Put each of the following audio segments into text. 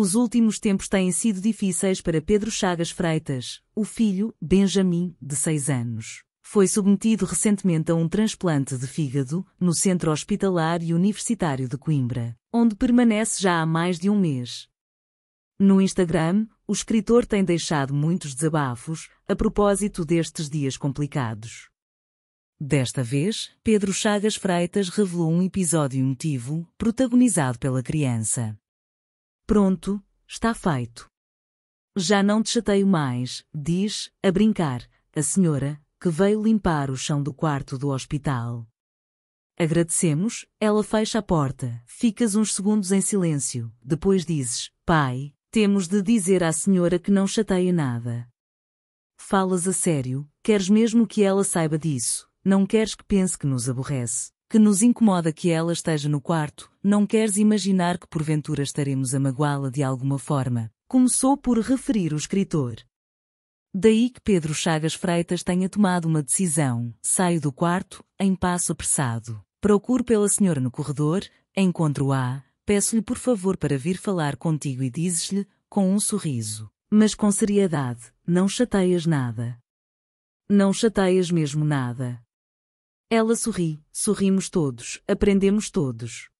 Os últimos tempos têm sido difíceis para Pedro Chagas Freitas, o filho, Benjamin, de 6 anos. Foi submetido recentemente a um transplante de fígado no Centro Hospitalar e Universitário de Coimbra, onde permanece já há mais de um mês. No Instagram, o escritor tem deixado muitos desabafos a propósito destes dias complicados. Desta vez, Pedro Chagas Freitas revelou um episódio emotivo, protagonizado pela criança. Pronto, está feito. Já não te chateio mais, diz, a brincar, a senhora, que veio limpar o chão do quarto do hospital. Agradecemos, ela fecha a porta, ficas uns segundos em silêncio, depois dizes, pai, temos de dizer à senhora que não chateia nada. Falas a sério, queres mesmo que ela saiba disso, não queres que pense que nos aborrece, que nos incomoda que ela esteja no quarto, não queres imaginar que porventura estaremos a magoá-la de alguma forma, começou por referir o escritor. Daí que Pedro Chagas Freitas tenha tomado uma decisão. Saio do quarto, em passo apressado. Procuro pela senhora no corredor, encontro-a, peço-lhe por favor para vir falar contigo e dizes-lhe, com um sorriso, mas com seriedade, não chateias nada. Não chateias mesmo nada. Ela sorri, sorrimos todos, aprendemos todos.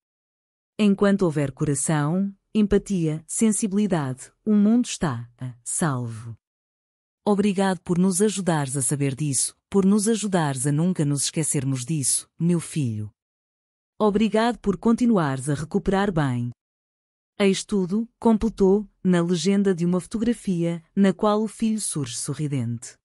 Enquanto houver coração, empatia, sensibilidade, o mundo está a salvo. Obrigado por nos ajudares a saber disso, por nos ajudares a nunca nos esquecermos disso, meu filho. Obrigado por continuares a recuperar bem. Eis tudo, completou, na legenda de uma fotografia, na qual o filho surge sorridente.